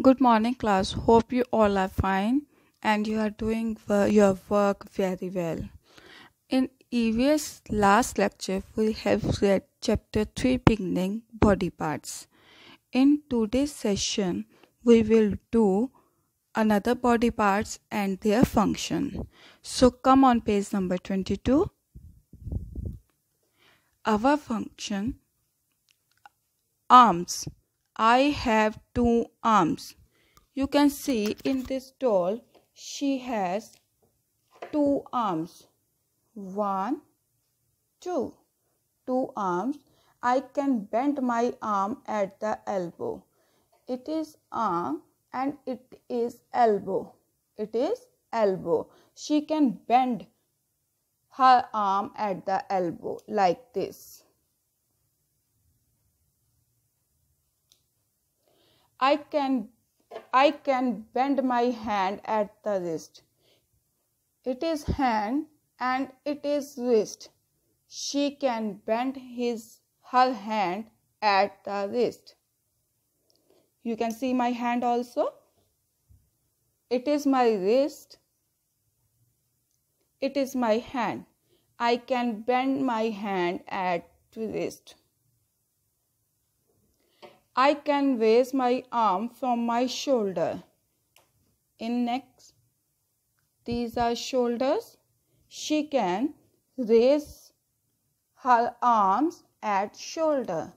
Good morning, class. Hope you all are fine and you are doing your work very well. In EVS last lecture, we have read chapter 3 beginning body parts. In today's session, we will do another body parts and their function. So come on page number 22. Our function arms I have two arms. You can see in this doll, she has two arms. One, two, two arms. I can bend my arm at the elbow. It is arm and it is elbow. It is elbow. She can bend her arm at the elbow like this. I can I can bend my hand at the wrist. It is hand and it is wrist. She can bend his her hand at the wrist. You can see my hand also. It is my wrist. It is my hand. I can bend my hand at wrist. I can raise my arm from my shoulder. In next, these are shoulders. She can raise her arms at shoulder.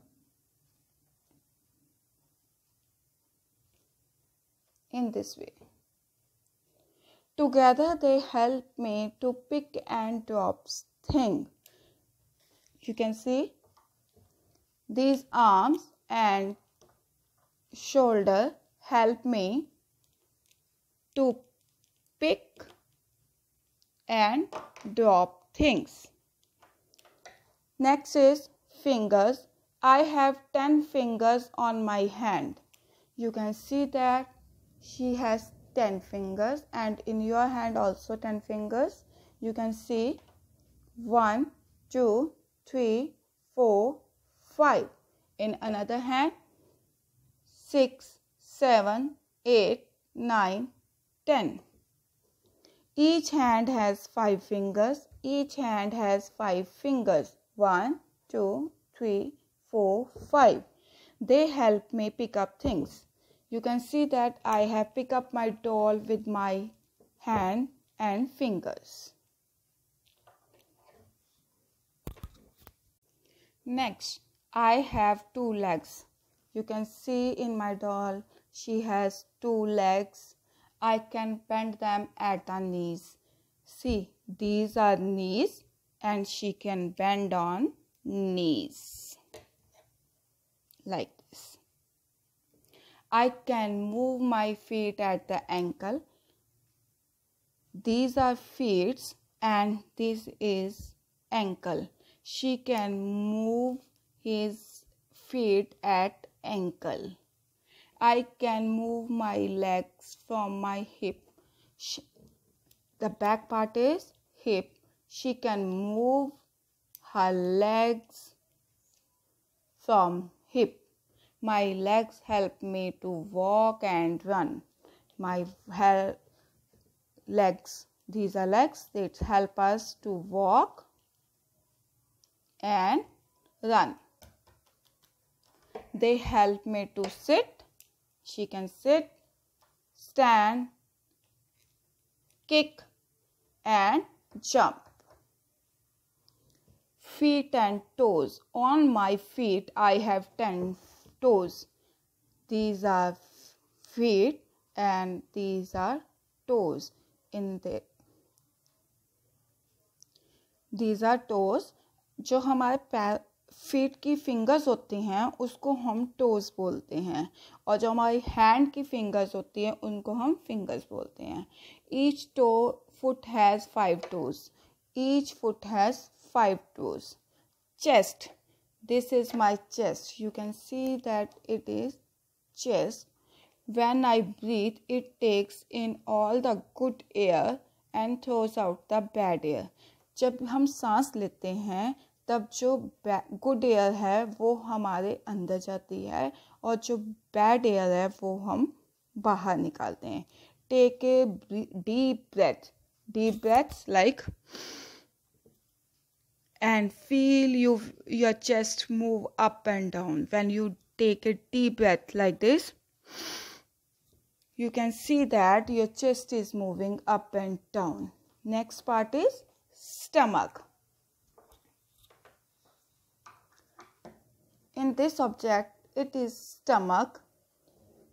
In this way. Together they help me to pick and drop things. You can see these arms and shoulder help me to pick and drop things. Next is fingers. I have 10 fingers on my hand. You can see that she has 10 fingers and in your hand also 10 fingers. You can see 1, 2, 3, 4, 5. In another hand 6, 7, 8, 9, 10. Each hand has 5 fingers. Each hand has 5 fingers. 1, 2, 3, 4, 5. They help me pick up things. You can see that I have picked up my doll with my hand and fingers. Next, I have two legs. You can see in my doll, she has two legs. I can bend them at the knees. See, these are knees and she can bend on knees like this. I can move my feet at the ankle. These are feet and this is ankle. She can move his feet at ankle. I can move my legs from my hip. She, the back part is hip. She can move her legs from hip. My legs help me to walk and run. My legs, these are legs, they help us to walk and run they help me to sit she can sit stand kick and jump feet and toes on my feet i have 10 toes these are feet and these are toes in the these are toes जो हमारे पैर feet की fingers होती हैं उसको हम toes बोलते हैं और जो हमारी हैंड की फिंगर्स होती हैं उनको हम फिंगर्स बोलते हैं each toe foot has five toes each foot has five toes chest this is my chest you can see that it is chest when I breathe it takes in all the good air and throws out the bad air जब हम सांस लेते हैं तब जो good air है वो हमारे अंदर जाती है और जो बैड एयर है वो हम बाहर निकालते हैं take a deep breath deep breath like and feel you your chest move up and down when you take a deep breath like this you can see that your chest is moving up and down next part is stomach In this object, it is stomach.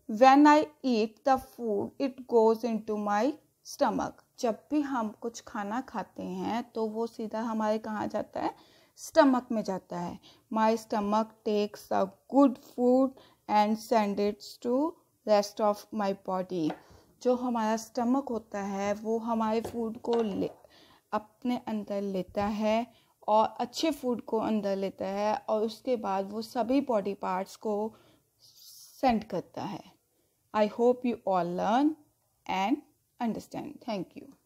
When I eat the food, it goes into my stomach. जब भी हम कुछ खाना खाते हैं तो वो सीधा हमारे कहाँ जाता है स्टमक में जाता है my stomach takes a good food and send its to rest of my body जो हमारा स्टमक होता है वो हमारे फूड को ले अपने अंदर लेता है और अच्छे फूड को अंदर लेता है और उसके बाद वो सभी बॉडी पार्ट्स को सेंड करता है I hope you all learn and understand thank you